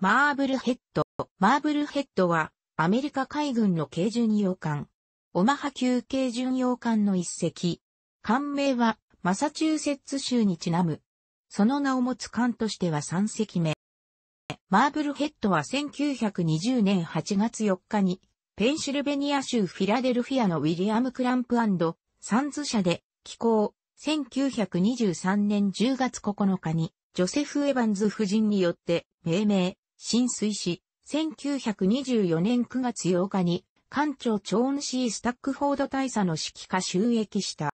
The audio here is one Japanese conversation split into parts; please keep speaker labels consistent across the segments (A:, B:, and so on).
A: マーブルヘッド。マーブルヘッドは、アメリカ海軍の軽巡洋艦。オマハ級軽巡洋艦の一隻。艦名は、マサチューセッツ州にちなむ。その名を持つ艦としては3隻目。マーブルヘッドは1920年8月4日に、ペンシルベニア州フィラデルフィアのウィリアム・クランプサンズ社で寄港。1923年10月9日に、ジョセフ・エヴァンズ夫人によって命名、浸水し、1924年9月8日に、長超長主スタックフォード大佐の指揮下収益した。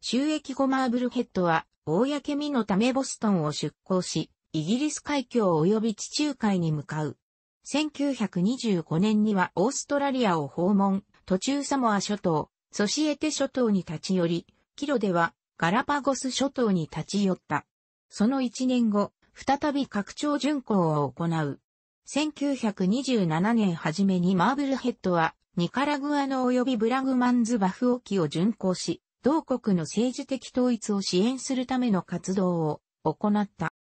A: 収益後マーブルヘッドは、公身のためボストンを出港し、イギリス海峡及び地中海に向かう。1925年にはオーストラリアを訪問、途中サモア諸島、ソシエテ諸島に立ち寄り、キロではガラパゴス諸島に立ち寄った。その1年後、再び拡張巡航を行う。1927年初めにマーブルヘッドは、ニカラグアの及びブラグマンズバフ沖を巡航し、同国の政治的統一を支援するための活動を行った。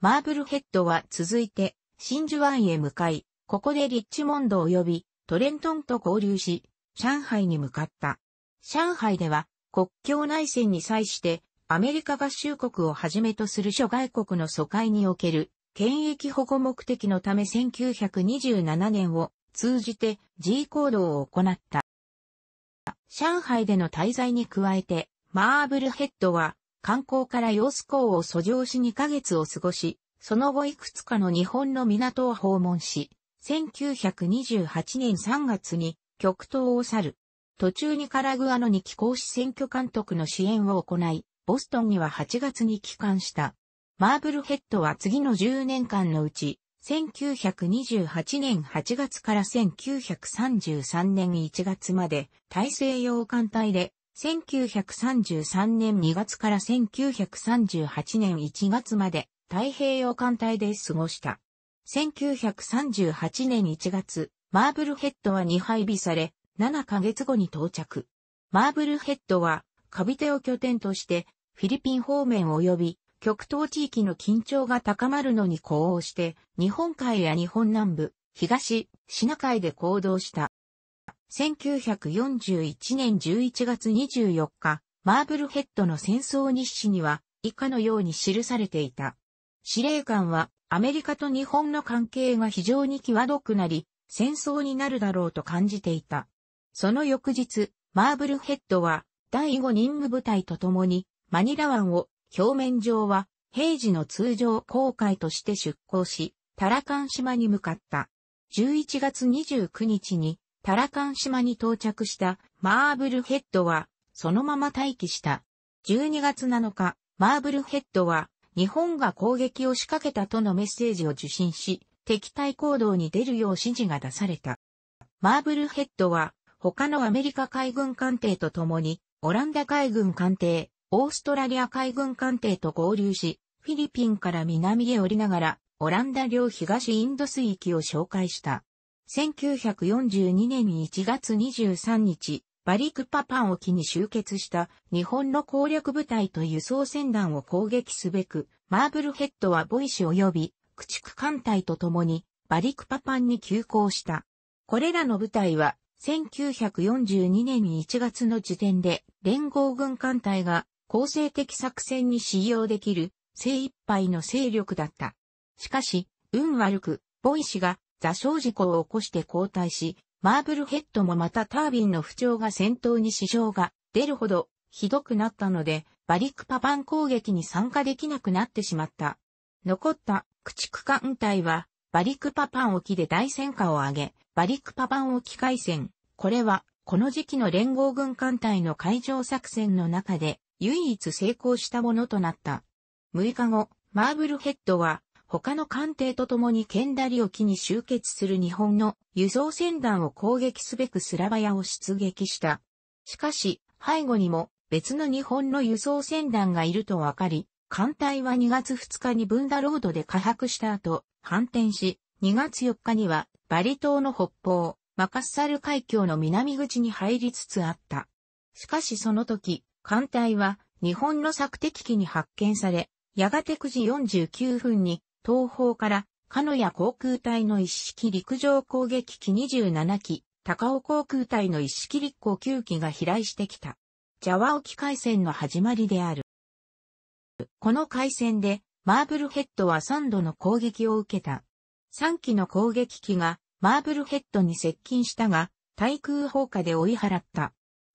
A: マーブルヘッドは続いて、真珠湾へ向かい、ここでリッチモンド及びトレントンと合流し、上海に向かった。上海では国境内戦に際してアメリカ合衆国をはじめとする諸外国の疎開における権益保護目的のため1927年を通じて G 行動を行った。上海での滞在に加えて、マーブルヘッドは観光から様子港を遡上し2ヶ月を過ごし、その後いくつかの日本の港を訪問し、1928年3月に極東を去る。途中にカラグアノに寄港し選挙監督の支援を行い、ボストンには8月に帰還した。マーブルヘッドは次の10年間のうち、1928年8月から1933年1月まで大西洋艦隊で、1933年2月から1938年1月まで太平洋艦隊で過ごした。1938年1月、マーブルヘッドは2配備され、7ヶ月後に到着。マーブルヘッドは、カビテを拠点として、フィリピン方面及び極東地域の緊張が高まるのに呼応して、日本海や日本南部、東、シナ海で行動した。1941年11月24日、マーブルヘッドの戦争日誌には、以下のように記されていた。司令官は、アメリカと日本の関係が非常に際どくなり、戦争になるだろうと感じていた。その翌日、マーブルヘッドは、第5任務部隊と共に、マニラ湾を表面上は平時の通常航海として出港し、タラカン島に向かった。11月29日にタラカン島に到着したマーブルヘッドはそのまま待機した。12月7日、マーブルヘッドは日本が攻撃を仕掛けたとのメッセージを受信し、敵対行動に出るよう指示が出された。マーブルヘッドは他のアメリカ海軍艦艇と共にオランダ海軍艦艇オーストラリア海軍艦艇と合流し、フィリピンから南へ降りながら、オランダ領東インド水域を紹介した。1942年1月23日、バリクパパン沖に集結した日本の攻略部隊と輸送船団を攻撃すべく、マーブルヘッドはボイシ及び駆逐艦隊と共にバリクパパンに急行した。これらの部隊は1942年1月の時点で連合軍艦隊が構成的作戦に使用できる精一杯の勢力だった。しかし、運悪く、ボイ氏が座礁事故を起こして交代し、マーブルヘッドもまたタービンの不調が戦闘に支障が出るほどひどくなったので、バリクパパン攻撃に参加できなくなってしまった。残った駆逐艦隊は、バリクパパン沖で大戦果を上げ、バリクパパン沖海戦。これは、この時期の連合軍艦隊の海上作戦の中で、唯一成功したものとなった。6日後、マーブルヘッドは、他の艦艇と共に剣だダリを機に集結する日本の輸送船団を攻撃すべくスラバヤを出撃した。しかし、背後にも別の日本の輸送船団がいると分かり、艦隊は2月2日にブンダロードで火泊した後、反転し、2月4日にはバリ島の北方、マカッサル海峡の南口に入りつつあった。しかしその時、艦隊は日本の索敵機に発見され、やがて9時49分に東方から鹿屋航空隊の一式陸上攻撃機27機、高尾航空隊の一式陸航9機が飛来してきた。ジャワ沖海戦の始まりである。この海戦で、マーブルヘッドは3度の攻撃を受けた。3機の攻撃機がマーブルヘッドに接近したが、対空砲火で追い払った。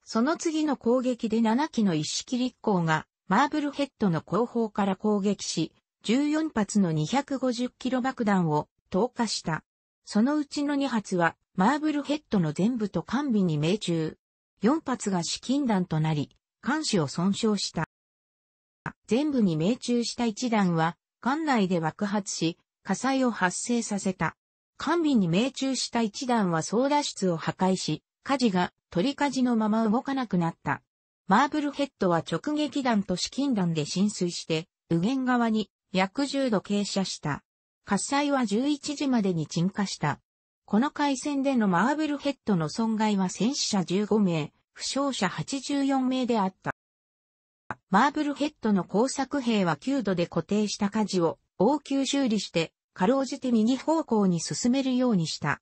A: その次の攻撃で7機の一式立候が、マーブルヘッドの後方から攻撃し、14発の250キロ爆弾を投下した。そのうちの2発は、マーブルヘッドの全部と艦備に命中。4発が資金弾となり、艦首を損傷した。全部に命中した1弾は、艦内で爆発し、火災を発生させた。艦尾に命中した1弾は操脱室を破壊し、火事が鳥火事のまま動かなくなった。マーブルヘッドは直撃弾と資金弾で浸水して、右舷側に約10度傾斜した。喝采は11時までに沈下した。この海戦でのマーブルヘッドの損害は戦死者15名、負傷者84名であった。マーブルヘッドの工作兵は9度で固定した火事を応急修理して、かろうじて右方向に進めるようにした。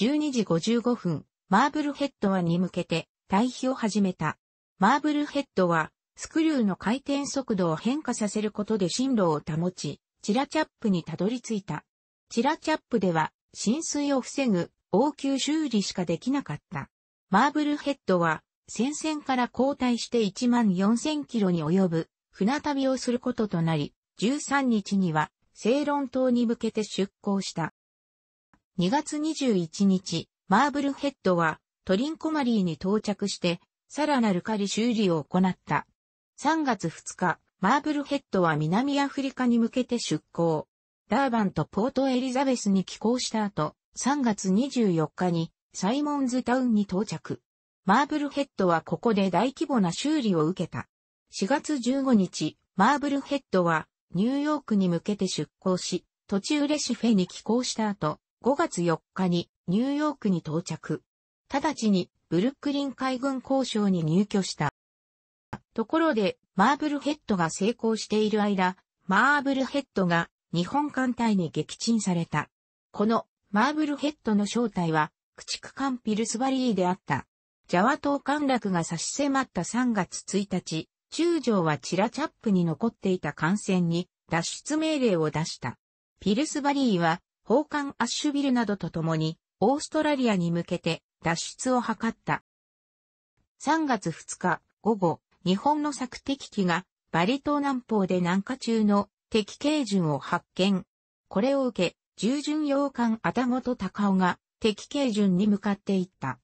A: 12時55分、マーブルヘッドはに向けて対比を始めた。マーブルヘッドは、スクリューの回転速度を変化させることで進路を保ち、チラチャップにたどり着いた。チラチャップでは、浸水を防ぐ、応急修理しかできなかった。マーブルヘッドは、戦線から交代して1万4000キロに及ぶ船旅をすることとなり、13日には、セイロン島に向けて出港した。2月21日、マーブルヘッドはトリンコマリーに到着して、さらなる狩り修理を行った。3月2日、マーブルヘッドは南アフリカに向けて出港。ダーバンとポートエリザベスに寄港した後、3月24日にサイモンズタウンに到着。マーブルヘッドはここで大規模な修理を受けた。4月15日、マーブルヘッドはニューヨークに向けて出港し、途中レシフェに寄港した後、5月4日にニューヨークに到着。直ちにブルックリン海軍交渉に入居した。ところで、マーブルヘッドが成功している間、マーブルヘッドが日本艦隊に撃沈された。このマーブルヘッドの正体は、駆逐艦ピルスバリーであった。ジャワ島陥落が差し迫った3月1日、中将はチラチャップに残っていた艦船に脱出命令を出した。ピルスバリーは、宝艦アッシュビルなどと共に、オーストラリアに向けて脱出を図った。3月2日午後、日本の索敵機がバリ島南方で南下中の敵軽巡を発見。これを受け、従順洋艦アタゴとカオが敵軽巡に向かっていった。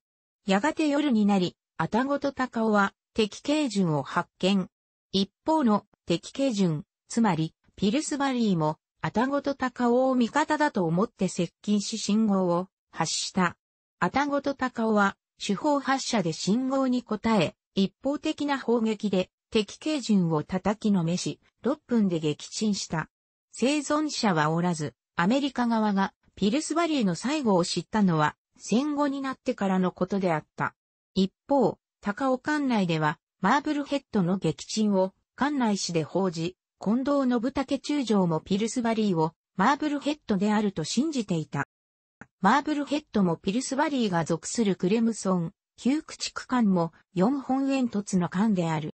A: やがて夜になり、アタゴとカオは敵軽巡を発見。一方の敵軽巡、つまりピルスバリーもアタゴとカオを味方だと思って接近し信号を発した。アタゴとタカオは、手法発射で信号に応え、一方的な砲撃で敵形順を叩きのめし、6分で撃沈した。生存者はおらず、アメリカ側がピルスバリーの最後を知ったのは戦後になってからのことであった。一方、高尾館内ではマーブルヘッドの撃沈を館内市で報じ、近藤信武中将もピルスバリーをマーブルヘッドであると信じていた。マーブルヘッドもピルスバリーが属するクレムソン、ヒューク地区間も4本煙突の間である。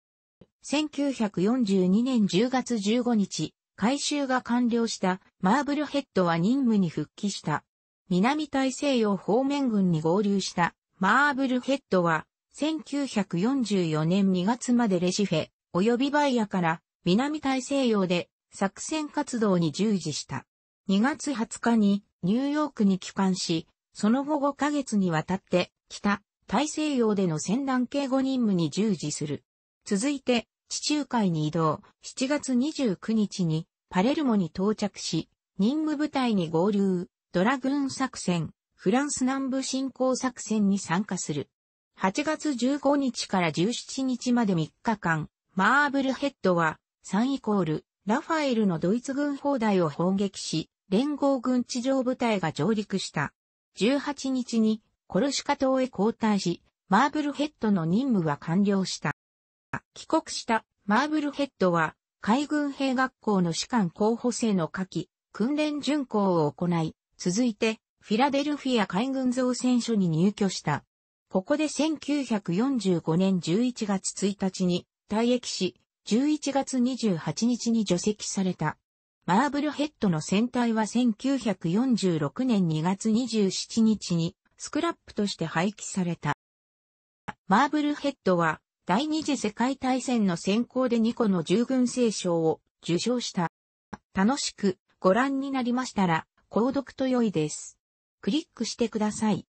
A: 1942年10月15日、改修が完了したマーブルヘッドは任務に復帰した。南大西洋方面軍に合流したマーブルヘッドは1944年2月までレシフェ及びバイアから南大西洋で作戦活動に従事した。2月20日にニューヨークに帰還し、その後5ヶ月にわたって北大西洋での戦乱警護任務に従事する。続いて地中海に移動、7月29日にパレルモに到着し、任務部隊に合流、ドラグーン作戦、フランス南部侵攻作戦に参加する。8月15日から17日まで3日間、マーブルヘッドは3イコール、ラファエルのドイツ軍砲台を砲撃し、連合軍地上部隊が上陸した。18日にコルシカ島へ交代し、マーブルヘッドの任務は完了した。帰国したマーブルヘッドは海軍兵学校の士官候補生の夏季訓練巡行を行い、続いてフィラデルフィア海軍造船所に入居した。ここで1945年11月1日に退役し、11月28日に除籍された。マーブルヘッドの船体は1946年2月27日にスクラップとして廃棄された。マーブルヘッドは第二次世界大戦の先行で2個の従軍聖賞を受賞した。楽しくご覧になりましたら、購読と良いです。クリックしてください。